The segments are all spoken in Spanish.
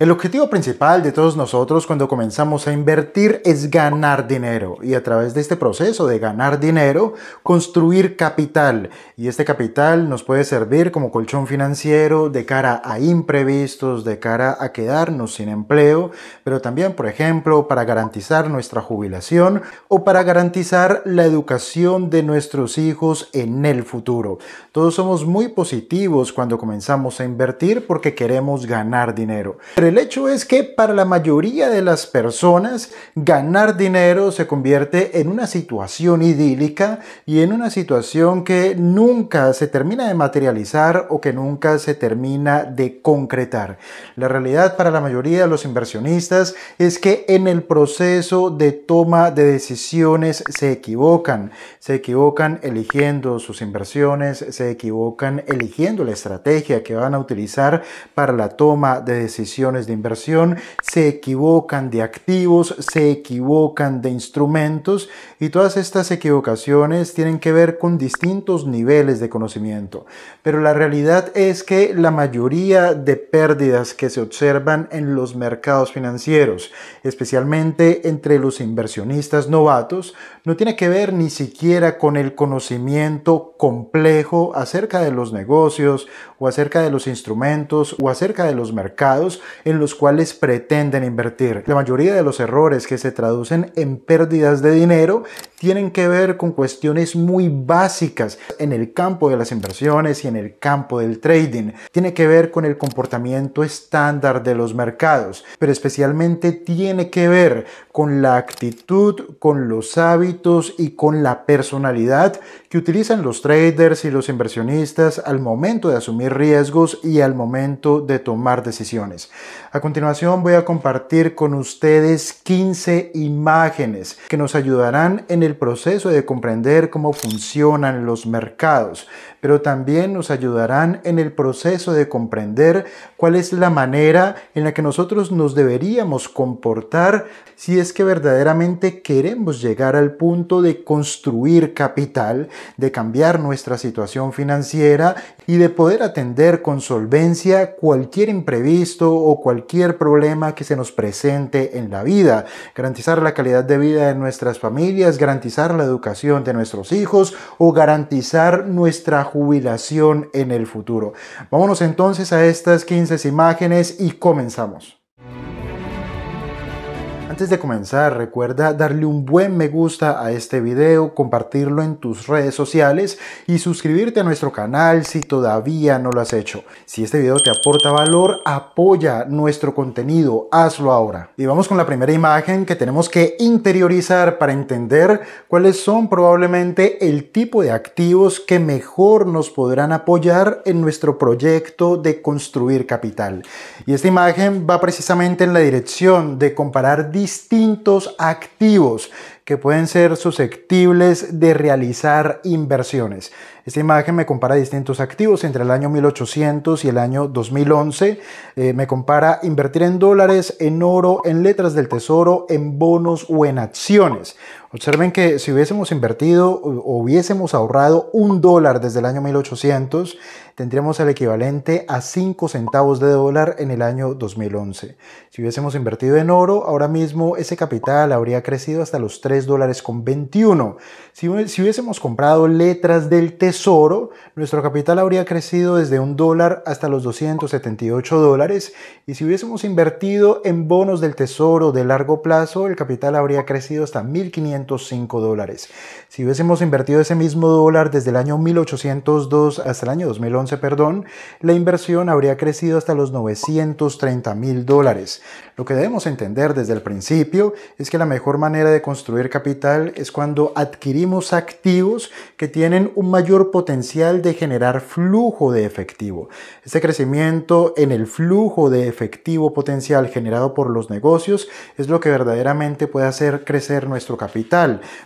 El objetivo principal de todos nosotros cuando comenzamos a invertir es ganar dinero y a través de este proceso de ganar dinero construir capital y este capital nos puede servir como colchón financiero de cara a imprevistos, de cara a quedarnos sin empleo, pero también por ejemplo para garantizar nuestra jubilación o para garantizar la educación de nuestros hijos en el futuro. Todos somos muy positivos cuando comenzamos a invertir porque queremos ganar dinero el hecho es que para la mayoría de las personas ganar dinero se convierte en una situación idílica y en una situación que nunca se termina de materializar o que nunca se termina de concretar. La realidad para la mayoría de los inversionistas es que en el proceso de toma de decisiones se equivocan. Se equivocan eligiendo sus inversiones, se equivocan eligiendo la estrategia que van a utilizar para la toma de decisiones de inversión, se equivocan de activos, se equivocan de instrumentos y todas estas equivocaciones tienen que ver con distintos niveles de conocimiento. Pero la realidad es que la mayoría de pérdidas que se observan en los mercados financieros, especialmente entre los inversionistas novatos, no tiene que ver ni siquiera con el conocimiento complejo acerca de los negocios o acerca de los instrumentos o acerca de los mercados, en los cuales pretenden invertir. La mayoría de los errores que se traducen en pérdidas de dinero tienen que ver con cuestiones muy básicas en el campo de las inversiones y en el campo del trading. Tiene que ver con el comportamiento estándar de los mercados, pero especialmente tiene que ver con la actitud, con los hábitos y con la personalidad que utilizan los traders y los inversionistas al momento de asumir riesgos y al momento de tomar decisiones. A continuación voy a compartir con ustedes 15 imágenes que nos ayudarán en el proceso de comprender cómo funcionan los mercados, pero también nos ayudarán en el proceso de comprender cuál es la manera en la que nosotros nos deberíamos comportar si es que verdaderamente queremos llegar al punto de construir capital, de cambiar nuestra situación financiera y de poder atender con solvencia cualquier imprevisto o cualquier problema que se nos presente en la vida, garantizar la calidad de vida de nuestras familias, garantizar la educación de nuestros hijos o garantizar nuestra jubilación en el futuro. Vámonos entonces a estas 15 imágenes y comenzamos. Antes de comenzar, recuerda darle un buen me gusta a este video, compartirlo en tus redes sociales y suscribirte a nuestro canal si todavía no lo has hecho. Si este video te aporta valor, apoya nuestro contenido, hazlo ahora. Y vamos con la primera imagen que tenemos que interiorizar para entender cuáles son probablemente el tipo de activos que mejor nos podrán apoyar en nuestro proyecto de construir capital. Y esta imagen va precisamente en la dirección de comparar distintos activos que pueden ser susceptibles de realizar inversiones. Esta imagen me compara distintos activos entre el año 1800 y el año 2011. Eh, me compara invertir en dólares, en oro, en letras del tesoro, en bonos o en acciones. Observen que si hubiésemos invertido o hubiésemos ahorrado un dólar desde el año 1800, tendríamos el equivalente a 5 centavos de dólar en el año 2011. Si hubiésemos invertido en oro, ahora mismo ese capital habría crecido hasta los 3 dólares con 21. Si, hubiésemos comprado letras del tesoro, nuestro capital habría crecido desde un dólar hasta los 278 dólares. Y si hubiésemos invertido en bonos del tesoro de largo plazo, el capital habría crecido hasta 1500 si hubiésemos invertido ese mismo dólar desde el año 1802 hasta el año 2011, perdón, la inversión habría crecido hasta los 930 mil dólares. Lo que debemos entender desde el principio es que la mejor manera de construir capital es cuando adquirimos activos que tienen un mayor potencial de generar flujo de efectivo. Este crecimiento en el flujo de efectivo potencial generado por los negocios es lo que verdaderamente puede hacer crecer nuestro capital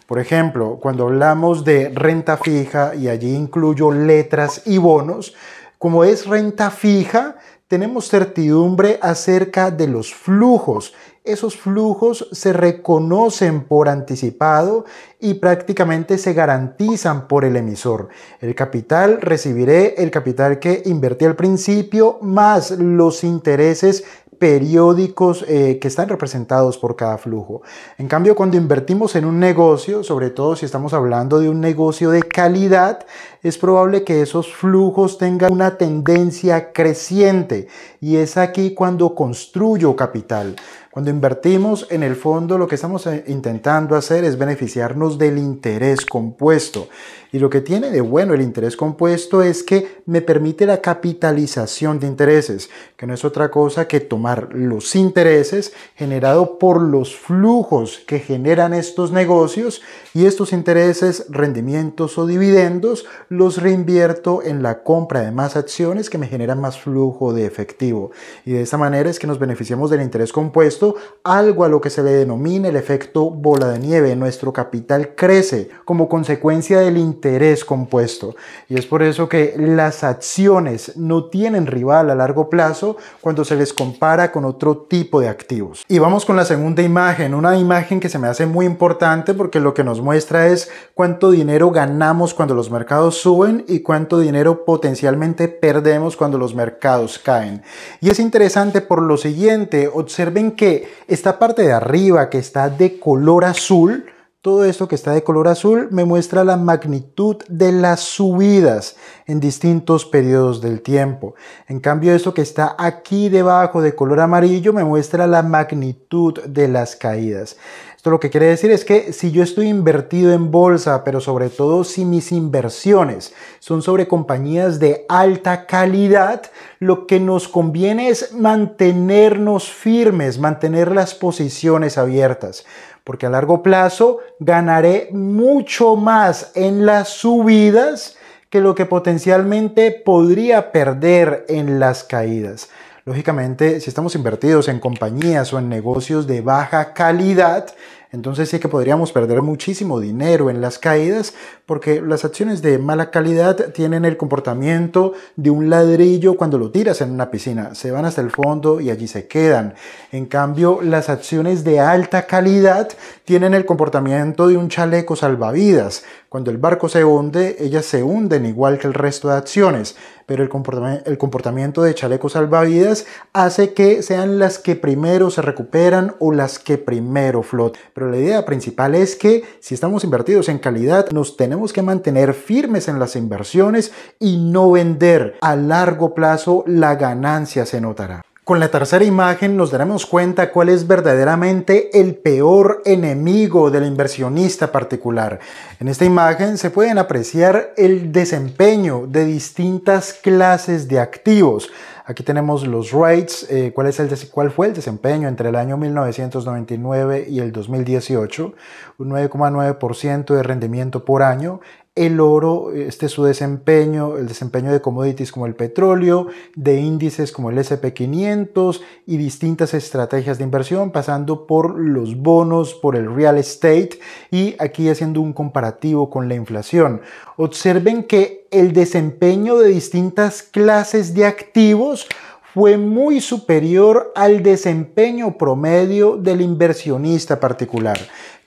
por ejemplo, cuando hablamos de renta fija, y allí incluyo letras y bonos, como es renta fija, tenemos certidumbre acerca de los flujos. Esos flujos se reconocen por anticipado y prácticamente se garantizan por el emisor. El capital recibiré el capital que invertí al principio más los intereses periódicos eh, que están representados por cada flujo. En cambio, cuando invertimos en un negocio, sobre todo si estamos hablando de un negocio de calidad, es probable que esos flujos tengan una tendencia creciente y es aquí cuando construyo capital. Cuando invertimos en el fondo, lo que estamos eh, intentando hacer es beneficiarnos del interés compuesto. Y lo que tiene de bueno el interés compuesto es que me permite la capitalización de intereses, que no es otra cosa que tomar los intereses generados por los flujos que generan estos negocios y estos intereses, rendimientos o dividendos, los reinvierto en la compra de más acciones que me generan más flujo de efectivo. Y de esa manera es que nos beneficiamos del interés compuesto algo a lo que se le denomina el efecto bola de nieve. Nuestro capital crece como consecuencia del interés compuesto. Y es por eso que las acciones no tienen rival a largo plazo cuando se les compara con otro tipo de activos. Y vamos con la segunda imagen, una imagen que se me hace muy importante porque lo que nos muestra es cuánto dinero ganamos cuando los mercados suben y cuánto dinero potencialmente perdemos cuando los mercados caen. Y es interesante por lo siguiente, observen que esta parte de arriba que está de color azul, todo esto que está de color azul me muestra la magnitud de las subidas en distintos periodos del tiempo. En cambio, esto que está aquí debajo de color amarillo me muestra la magnitud de las caídas. Esto lo que quiere decir es que si yo estoy invertido en bolsa, pero sobre todo si mis inversiones son sobre compañías de alta calidad, lo que nos conviene es mantenernos firmes, mantener las posiciones abiertas porque a largo plazo ganaré mucho más en las subidas que lo que potencialmente podría perder en las caídas. Lógicamente, si estamos invertidos en compañías o en negocios de baja calidad, entonces sí que podríamos perder muchísimo dinero en las caídas porque las acciones de mala calidad tienen el comportamiento de un ladrillo cuando lo tiras en una piscina. Se van hasta el fondo y allí se quedan. En cambio, las acciones de alta calidad tienen el comportamiento de un chaleco salvavidas. Cuando el barco se hunde, ellas se hunden igual que el resto de acciones, pero el, comportamiento de chalecos salvavidas hace que sean las que primero se recuperan o las que primero flotan. Pero la idea principal es que si estamos invertidos en calidad, nos tenemos que mantener firmes en las inversiones y no vender. A largo plazo la ganancia se notará. Con la tercera imagen nos daremos cuenta cuál es verdaderamente el peor enemigo del inversionista particular. En esta imagen se pueden apreciar el desempeño de distintas clases de activos. Aquí tenemos los rates, eh, cuál, es el, cuál fue el desempeño entre el año 1999 y el 2018, un 9,9% de rendimiento por año el oro, este su desempeño, el desempeño de commodities como el petróleo, de índices como el SP500 y distintas estrategias de inversión, pasando por los bonos, por el real estate y aquí haciendo un comparativo con la inflación. Observen que el desempeño de distintas clases de activos fue muy superior al desempeño promedio del inversionista particular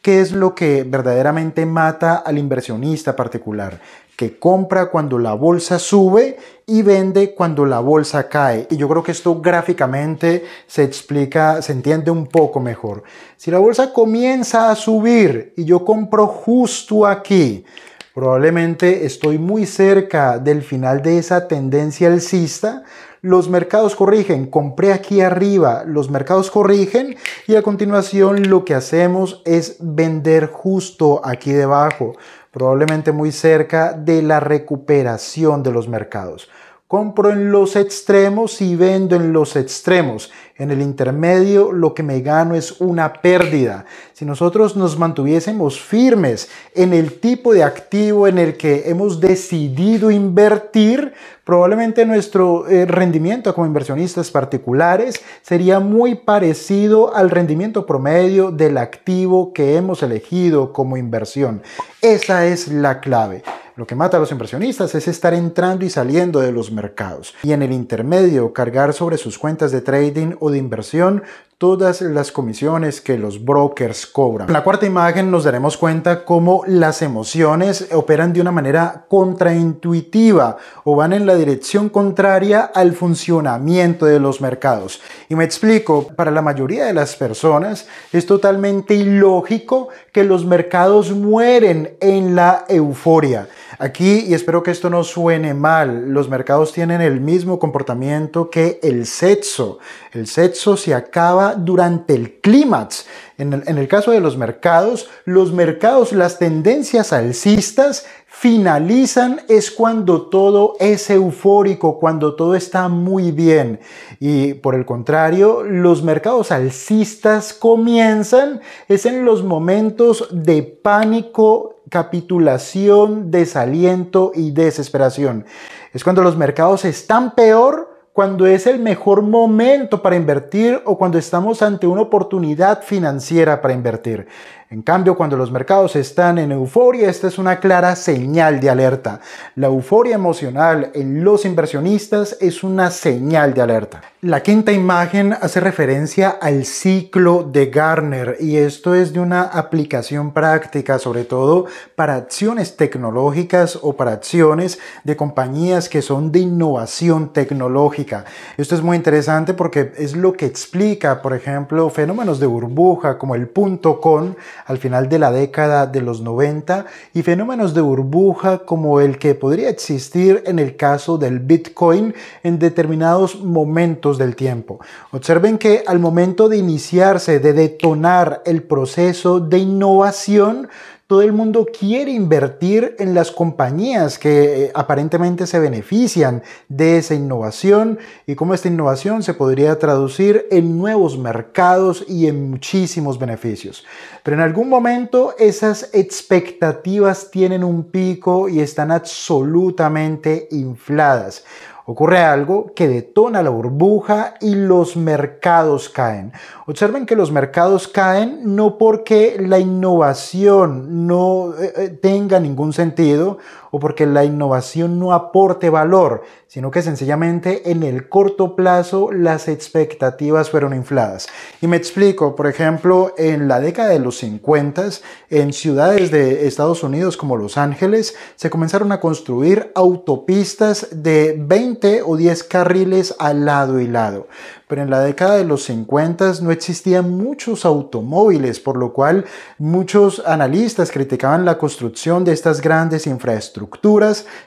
qué es lo que verdaderamente mata al inversionista particular, que compra cuando la bolsa sube y vende cuando la bolsa cae. Y yo creo que esto gráficamente se explica, se entiende un poco mejor. Si la bolsa comienza a subir y yo compro justo aquí, probablemente estoy muy cerca del final de esa tendencia alcista, los mercados corrigen, compré aquí arriba, los mercados corrigen y a continuación lo que hacemos es vender justo aquí debajo, probablemente muy cerca de la recuperación de los mercados. Compro en los extremos y vendo en los extremos. En el intermedio lo que me gano es una pérdida. Si nosotros nos mantuviésemos firmes en el tipo de activo en el que hemos decidido invertir, probablemente nuestro eh, rendimiento como inversionistas particulares sería muy parecido al rendimiento promedio del activo que hemos elegido como inversión. Esa es la clave. Lo que mata a los inversionistas es estar entrando y saliendo de los mercados y en el intermedio cargar sobre sus cuentas de trading o de inversión todas las comisiones que los brokers cobran. En la cuarta imagen nos daremos cuenta cómo las emociones operan de una manera contraintuitiva o van en la dirección contraria al funcionamiento de los mercados. Y me explico, para la mayoría de las personas es totalmente ilógico que los mercados mueren en la euforia. Aquí, y espero que esto no suene mal, los mercados tienen el mismo comportamiento que el sexo. El sexo se acaba durante el clímax. En el, caso de los mercados, los mercados, las tendencias alcistas finalizan es cuando todo es eufórico, cuando todo está muy bien. Y por el contrario, los mercados alcistas comienzan es en los momentos de pánico capitulación, desaliento y desesperación. Es cuando los mercados están peor, cuando es el mejor momento para invertir o cuando estamos ante una oportunidad financiera para invertir. En cambio, cuando los mercados están en euforia, esta es una clara señal de alerta. La euforia emocional en los inversionistas es una señal de alerta. La quinta imagen hace referencia al ciclo de Garner y esto es de una aplicación práctica, sobre todo para acciones tecnológicas o para acciones de compañías que son de innovación tecnológica. Esto es muy interesante porque es lo que explica, por ejemplo, fenómenos de burbuja como el punto con al final de la década de los 90 y fenómenos de burbuja como el que podría existir en el caso del Bitcoin en determinados momentos del tiempo. Observen que al momento de iniciarse, de detonar el proceso de innovación, todo el mundo quiere invertir en las compañías que eh, aparentemente se benefician de esa innovación y cómo esta innovación se podría traducir en nuevos mercados y en muchísimos beneficios. Pero en algún momento esas expectativas tienen un pico y están absolutamente infladas. Ocurre algo que detona la burbuja y los mercados caen. Observen que los mercados caen no porque la innovación no eh, eh, tenga ningún sentido o porque la innovación no aporte valor, sino que sencillamente en el corto plazo las expectativas fueron infladas. Y me explico, por ejemplo, en la década de los 50, en ciudades de Estados Unidos como Los Ángeles, se comenzaron a construir autopistas de 20 o 10 carriles al lado y lado. Pero en la década de los 50 no existían muchos automóviles, por lo cual muchos analistas criticaban la construcción de estas grandes infraestructuras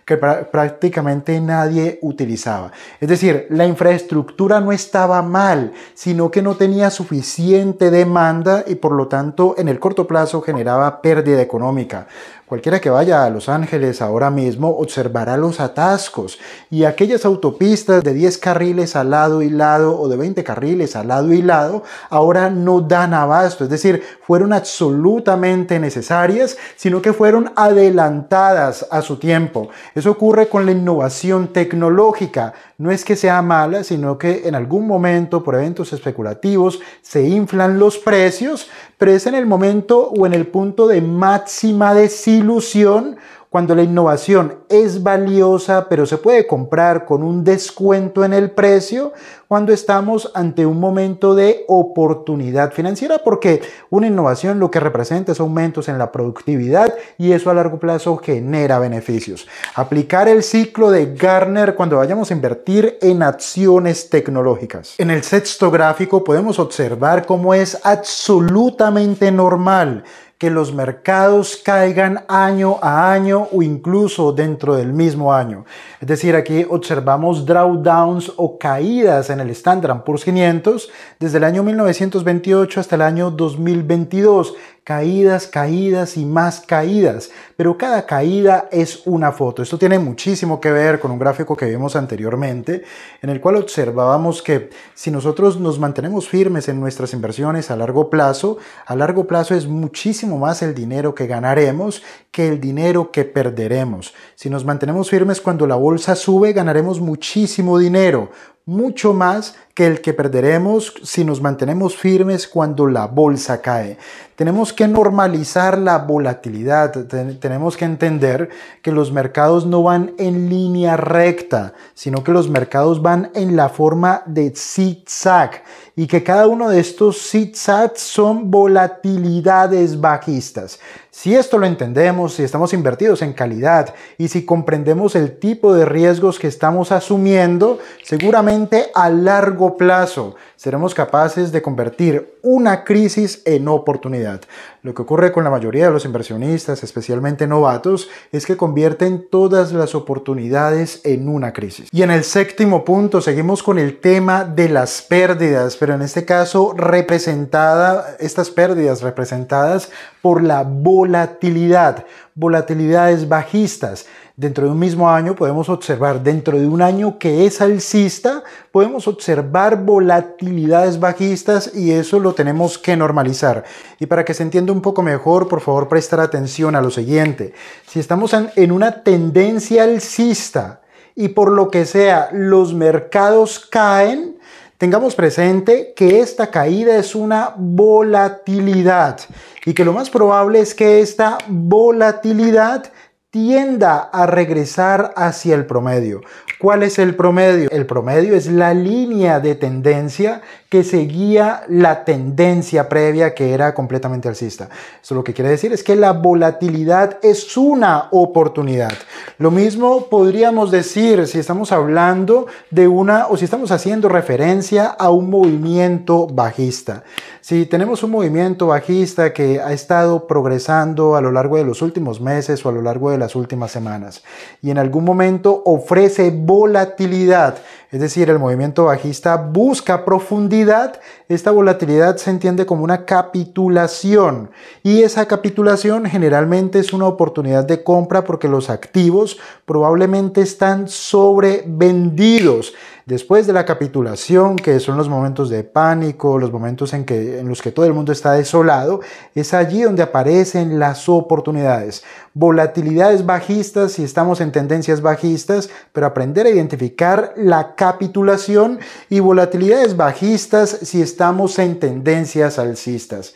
que prácticamente nadie utilizaba. Es decir, la infraestructura no estaba mal, sino que no tenía suficiente demanda y por lo tanto en el corto plazo generaba pérdida económica. Cualquiera que vaya a Los Ángeles ahora mismo observará los atascos y aquellas autopistas de 10 carriles al lado y lado o de 20 carriles al lado y lado ahora no dan abasto, es decir, fueron absolutamente necesarias, sino que fueron adelantadas a su tiempo. Eso ocurre con la innovación tecnológica. No es que sea mala, sino que en algún momento por eventos especulativos se inflan los precios, pero es en el momento o en el punto de máxima desilusión cuando la innovación es valiosa pero se puede comprar con un descuento en el precio, cuando estamos ante un momento de oportunidad financiera, porque una innovación lo que representa es aumentos en la productividad y eso a largo plazo genera beneficios. Aplicar el ciclo de Garner cuando vayamos a invertir en acciones tecnológicas. En el sexto gráfico podemos observar cómo es absolutamente normal que los mercados caigan año a año o incluso dentro del mismo año. Es decir, aquí observamos drawdowns o caídas en el Standard por 500 desde el año 1928 hasta el año 2022 caídas, caídas y más caídas, pero cada caída es una foto. Esto tiene muchísimo que ver con un gráfico que vimos anteriormente, en el cual observábamos que si nosotros nos mantenemos firmes en nuestras inversiones a largo plazo, a largo plazo es muchísimo más el dinero que ganaremos que el dinero que perderemos. Si nos mantenemos firmes cuando la bolsa sube, ganaremos muchísimo dinero mucho más que el que perderemos si nos mantenemos firmes cuando la bolsa cae. Tenemos que normalizar la volatilidad, tenemos que entender que los mercados no van en línea recta, sino que los mercados van en la forma de zigzag y que cada uno de estos zigzags son volatilidades bajistas. Si esto lo entendemos, si estamos invertidos en calidad y si comprendemos el tipo de riesgos que estamos asumiendo, seguramente a largo plazo seremos capaces de convertir una crisis en oportunidad. Lo que ocurre con la mayoría de los inversionistas, especialmente novatos, es que convierten todas las oportunidades en una crisis. Y en el séptimo punto seguimos con el tema de las pérdidas, pero en este caso representada, estas pérdidas representadas por la volatilidad, volatilidades bajistas dentro de un mismo año podemos observar, dentro de un año que es alcista, podemos observar volatilidades bajistas y eso lo tenemos que normalizar. Y para que se entienda un poco mejor, por favor, prestar atención a lo siguiente. Si estamos en una tendencia alcista y por lo que sea los mercados caen, tengamos presente que esta caída es una volatilidad y que lo más probable es que esta volatilidad tienda a regresar hacia el promedio. ¿Cuál es el promedio? El promedio es la línea de tendencia que seguía la tendencia previa que era completamente alcista. Eso lo que quiere decir es que la volatilidad es una oportunidad. Lo mismo podríamos decir si estamos hablando de una o si estamos haciendo referencia a un movimiento bajista. Si tenemos un movimiento bajista que ha estado progresando a lo largo de los últimos meses o a lo largo de las últimas semanas y en algún momento ofrece volatilidad, es decir, el movimiento bajista busca profundidad. Esta volatilidad se entiende como una capitulación y esa capitulación generalmente es una oportunidad de compra porque los activos probablemente están sobrevendidos. Después de la capitulación, que son los momentos de pánico, los momentos en, que, en los que todo el mundo está desolado, es allí donde aparecen las oportunidades. Volatilidades bajistas, si estamos en tendencias bajistas, pero aprender a identificar la capitulación y volatilidades bajistas si estamos en tendencias alcistas.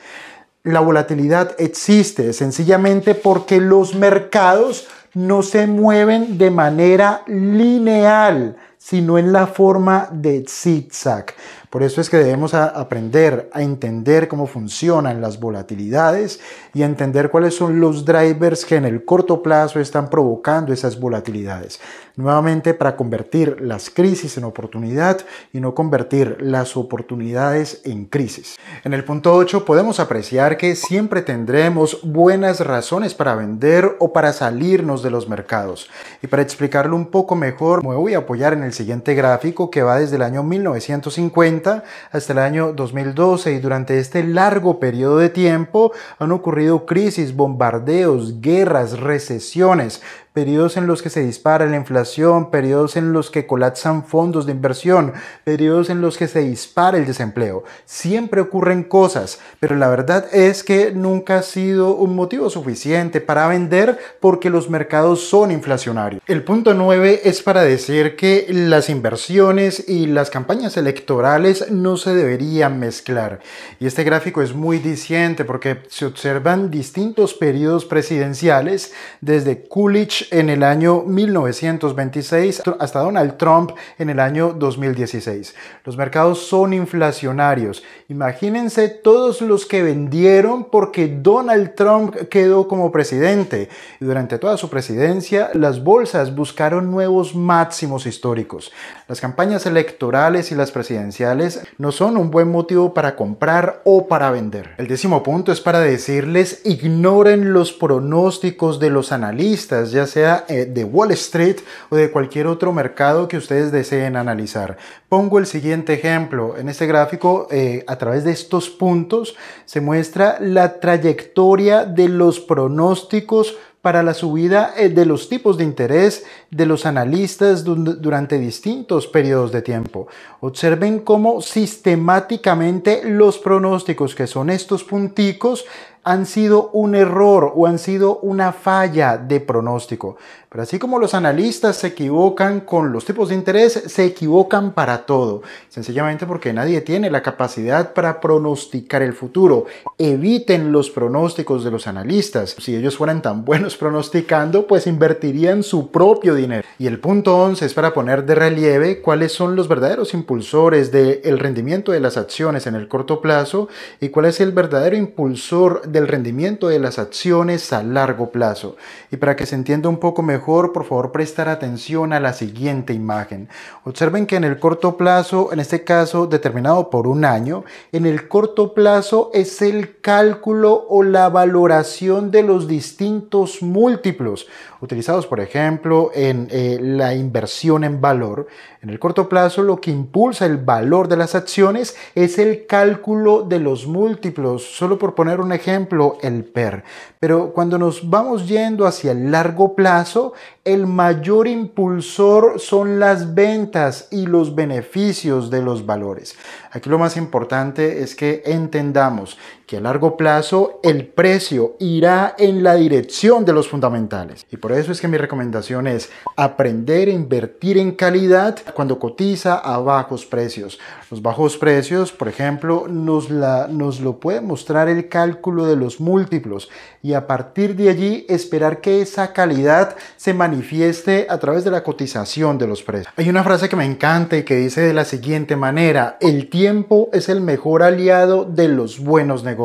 La volatilidad existe sencillamente porque los mercados no se mueven de manera lineal sino en la forma de zigzag. Por eso es que debemos aprender a entender cómo funcionan las volatilidades y entender cuáles son los drivers que en el corto plazo están provocando esas volatilidades. Nuevamente para convertir las crisis en oportunidad y no convertir las oportunidades en crisis. En el punto 8 podemos apreciar que siempre tendremos buenas razones para vender o para salirnos de los mercados. Y para explicarlo un poco mejor me voy a apoyar en el siguiente gráfico que va desde el año 1950 hasta el año 2012 y durante este largo periodo de tiempo han ocurrido crisis, bombardeos, guerras, recesiones, periodos en los que se dispara la inflación, periodos en los que colapsan fondos de inversión, periodos en los que se dispara el desempleo. Siempre ocurren cosas, pero la verdad es que nunca ha sido un motivo suficiente para vender porque los mercados son inflacionarios. El punto 9 es para decir que las inversiones y las campañas electorales no se deberían mezclar. Y este gráfico es muy disidente porque se observan distintos periodos presidenciales, desde Coolidge en el año 1926 hasta Donald Trump en el año 2016. Los mercados son inflacionarios. Imagínense todos los que vendieron porque Donald Trump quedó como presidente. Y durante toda su presidencia, las bolsas buscaron nuevos máximos históricos. Las campañas electorales y las presidenciales no son un buen motivo para comprar o para vender. El décimo punto es para decirles ignoren los pronósticos de los analistas, ya sea eh, de Wall Street o de cualquier otro mercado que ustedes deseen analizar. Pongo el siguiente ejemplo. En este gráfico, eh, a través de estos puntos, se muestra la trayectoria de los pronósticos para la subida eh, de los tipos de interés de los analistas durante distintos periodos de tiempo. Observen cómo sistemáticamente los pronósticos, que son estos punticos, han sido un error o han sido una falla de pronóstico. Pero así como los analistas se equivocan con los tipos de interés, se equivocan para todo. Sencillamente porque nadie tiene la capacidad para pronosticar el futuro. Eviten los pronósticos de los analistas. Si ellos fueran tan buenos pronosticando, pues invertirían su propio dinero. Y el punto 11 es para poner de relieve cuáles son los verdaderos impulsores del rendimiento de las acciones en el corto plazo y cuál es el verdadero impulsor del rendimiento de las acciones a largo plazo. Y para que se entienda un poco mejor, por favor prestar atención a la siguiente imagen. Observen que en el corto plazo, en este caso determinado por un año, en el corto plazo es el cálculo o la valoración de los distintos múltiplos utilizados, por ejemplo, en eh, la inversión en valor. En el corto plazo, lo que impulsa el valor de las acciones es el cálculo de los múltiplos, solo por poner un ejemplo, el PER. Pero cuando nos vamos yendo hacia el largo plazo, el mayor impulsor son las ventas y los beneficios de los valores. Aquí lo más importante es que entendamos a largo plazo el precio irá en la dirección de los fundamentales. Y por eso es que mi recomendación es aprender a invertir en calidad cuando cotiza a bajos precios. Los bajos precios, por ejemplo, nos, la, nos lo puede mostrar el cálculo de los múltiplos y a partir de allí esperar que esa calidad se manifieste a través de la cotización de los precios. Hay una frase que me encanta y que dice de la siguiente manera, el tiempo es el mejor aliado de los buenos negocios.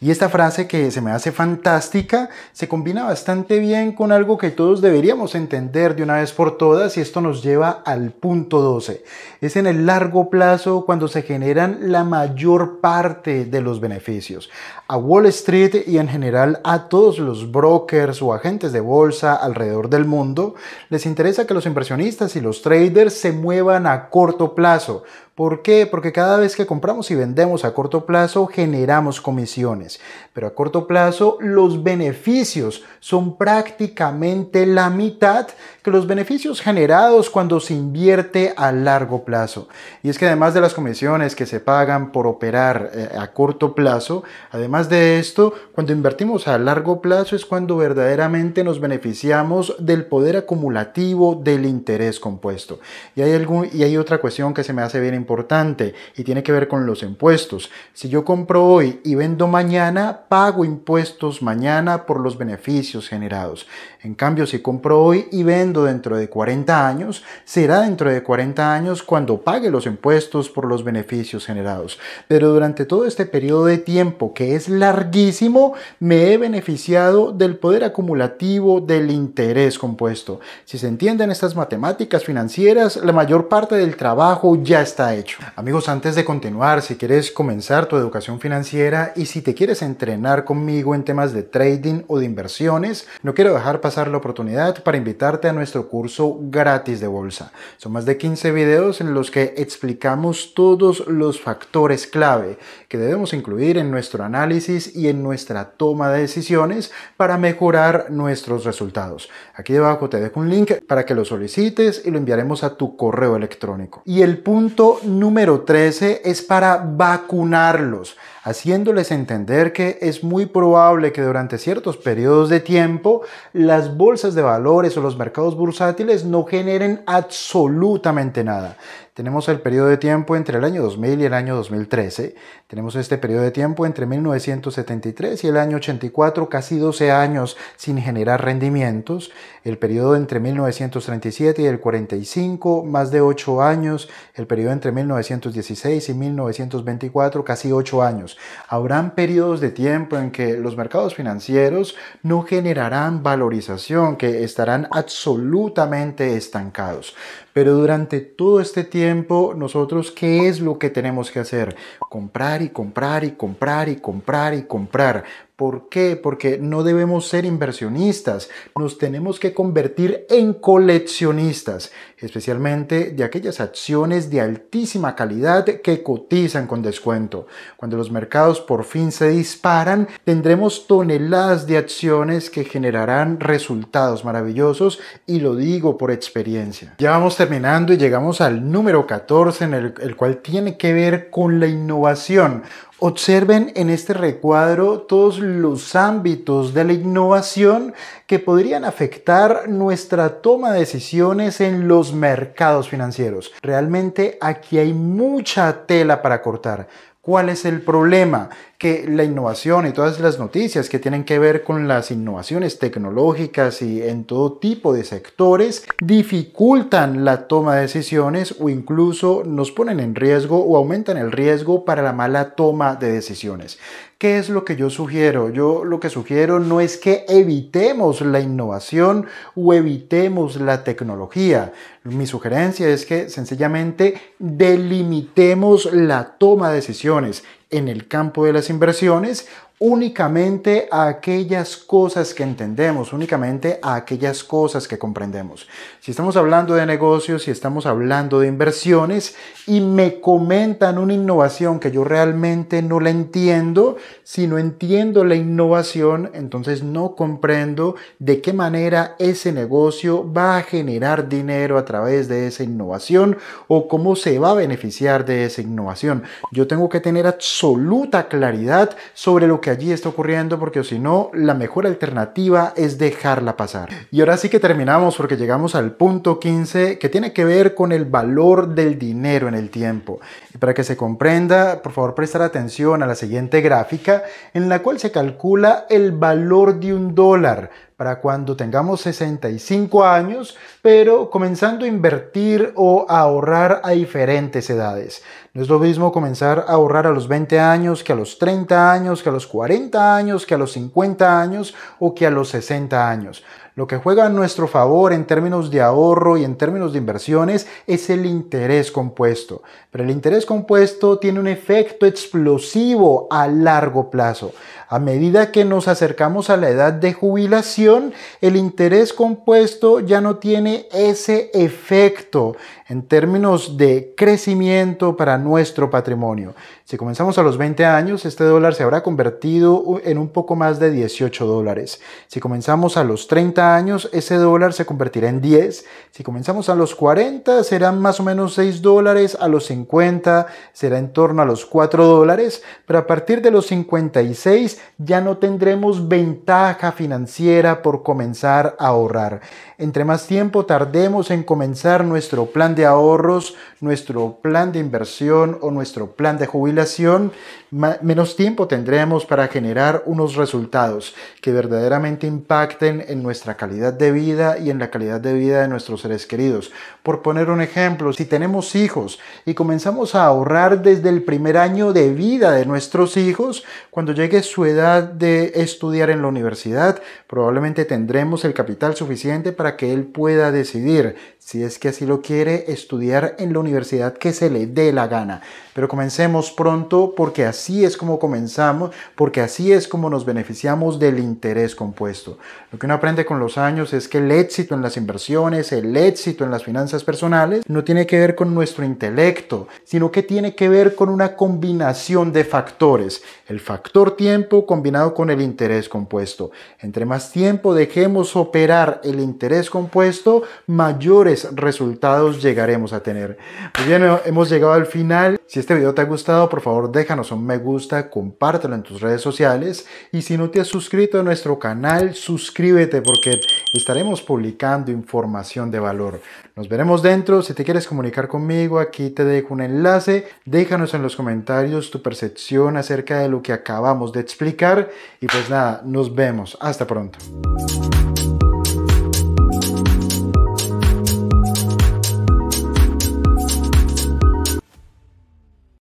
Y esta frase que se me hace fantástica se combina bastante bien con algo que todos deberíamos entender de una vez por todas y esto nos lleva al punto 12. Es en el largo plazo cuando se generan la mayor parte de los beneficios. A Wall Street y en general a todos los brokers o agentes de bolsa alrededor del mundo les interesa que los inversionistas y los traders se muevan a corto plazo ¿Por qué? Porque cada vez que compramos y vendemos a corto plazo generamos comisiones, pero a corto plazo los beneficios son prácticamente la mitad que los beneficios generados cuando se invierte a largo plazo. Y es que además de las comisiones que se pagan por operar eh, a corto plazo, además de esto, cuando invertimos a largo plazo es cuando verdaderamente nos beneficiamos del poder acumulativo del interés compuesto. Y hay, algún, y hay otra cuestión que se me hace bien importante y tiene que ver con los impuestos. Si yo compro hoy y vendo mañana, pago impuestos mañana por los beneficios generados. En cambio, si compro hoy y vendo dentro de 40 años, será dentro de 40 años cuando pague los impuestos por los beneficios generados. Pero durante todo este periodo de tiempo, que es larguísimo, me he beneficiado del poder acumulativo del interés compuesto. Si se entienden estas matemáticas financieras, la mayor parte del trabajo ya está hecho. Amigos, antes de continuar, si quieres comenzar tu educación financiera y si te quieres entrenar conmigo en temas de trading o de inversiones, no quiero dejar pasar la oportunidad para invitarte a nuestro nuestro curso gratis de bolsa. Son más de 15 videos en los que explicamos todos los factores clave que debemos incluir en nuestro análisis y en nuestra toma de decisiones para mejorar nuestros resultados. Aquí debajo te dejo un link para que lo solicites y lo enviaremos a tu correo electrónico. Y el punto número 13 es para vacunarlos haciéndoles entender que es muy probable que durante ciertos periodos de tiempo las bolsas de valores o los mercados bursátiles no generen absolutamente nada. Tenemos el periodo de tiempo entre el año 2000 y el año 2013. Tenemos este periodo de tiempo entre 1973 y el año 84, casi 12 años sin generar rendimientos. El periodo entre 1937 y el 45, más de 8 años. El periodo entre 1916 y 1924, casi 8 años. Habrán periodos de tiempo en que los mercados financieros no generarán valorización, que estarán absolutamente estancados. Pero durante todo este tiempo, nosotros, ¿qué es lo que tenemos que hacer? Comprar y comprar y comprar y comprar y comprar ¿Por qué? Porque no debemos ser inversionistas, nos tenemos que convertir en coleccionistas, especialmente de aquellas acciones de altísima calidad que cotizan con descuento. Cuando los mercados por fin se disparan, tendremos toneladas de acciones que generarán resultados maravillosos y lo digo por experiencia. Ya vamos terminando y llegamos al número 14 en el, el cual tiene que ver con la innovación Observen en este recuadro todos los ámbitos de la innovación que podrían afectar nuestra toma de decisiones en los mercados financieros. Realmente aquí hay mucha tela para cortar. ¿Cuál es el problema? Que la innovación y todas las noticias que tienen que ver con las innovaciones tecnológicas y en todo tipo de sectores dificultan la toma de decisiones o incluso nos ponen en riesgo o aumentan el riesgo para la mala toma de decisiones. ¿Qué es lo que yo sugiero? Yo lo que sugiero no es que evitemos la innovación o evitemos la tecnología. Mi sugerencia es que sencillamente delimitemos la toma de decisiones en el campo de las inversiones únicamente a aquellas cosas que entendemos, únicamente a aquellas cosas que comprendemos. Si estamos hablando de negocios, si estamos hablando de inversiones y me comentan una innovación que yo realmente no la entiendo, si no entiendo la innovación, entonces no comprendo de qué manera ese negocio va a generar dinero a través de esa innovación o cómo se va a beneficiar de esa innovación. Yo tengo que tener absoluta claridad sobre lo que allí está ocurriendo porque si no, la mejor alternativa es dejarla pasar. Y ahora sí que terminamos porque llegamos al punto 15 que tiene que ver con el valor del dinero en el tiempo. para que se comprenda, por favor prestar atención a la siguiente gráfica en la cual se calcula el valor de un dólar para cuando tengamos 65 años, pero comenzando a invertir o ahorrar a diferentes edades. No es lo mismo comenzar a ahorrar a los 20 años que a los 30 años, que a los 40 años, que a los 50 años o que a los 60 años. Lo que juega a nuestro favor en términos de ahorro y en términos de inversiones es el interés compuesto. Pero el interés compuesto tiene un efecto explosivo a largo plazo. A medida que nos acercamos a la edad de jubilación, el interés compuesto ya no tiene ese efecto en términos de crecimiento para nuestro patrimonio. Si comenzamos a los 20 años, este dólar se habrá convertido en un poco más de 18 dólares. Si comenzamos a los 30 años, ese dólar se convertirá en 10. Si comenzamos a los 40, serán más o menos 6 dólares. A los 50, será en torno a los 4 dólares. Pero a partir de los 56, ya no tendremos ventaja financiera por comenzar a ahorrar. Entre más tiempo tardemos en comenzar nuestro plan de ahorros, nuestro plan de inversión o nuestro plan de jubilación, menos tiempo tendremos para generar unos resultados que verdaderamente impacten en nuestra calidad de vida y en la calidad de vida de nuestros seres queridos. Por poner un ejemplo, si tenemos hijos y comenzamos a ahorrar desde el primer año de vida de nuestros hijos, cuando llegue su edad de estudiar en la universidad, probablemente tendremos el capital suficiente para que él pueda decidir, si es que así lo quiere, estudiar en la universidad que se le dé la gana. Pero comencemos pronto porque así es como comenzamos, porque así es como nos beneficiamos del interés compuesto. Lo que uno aprende con los años es que el éxito en las inversiones, el éxito en las finanzas, personales no tiene que ver con nuestro intelecto, sino que tiene que ver con una combinación de factores. El factor tiempo combinado con el interés compuesto. Entre más tiempo dejemos operar el interés compuesto, mayores resultados llegaremos a tener. bien, hemos llegado al final. Si este video te ha gustado, por favor déjanos un me gusta, compártelo en tus redes sociales y si no te has suscrito a nuestro canal, suscríbete porque estaremos publicando información de valor. Nos veremos vemos dentro. Si te quieres comunicar conmigo, aquí te dejo un enlace. Déjanos en los comentarios tu percepción acerca de lo que acabamos de explicar. Y pues nada, nos vemos. Hasta pronto.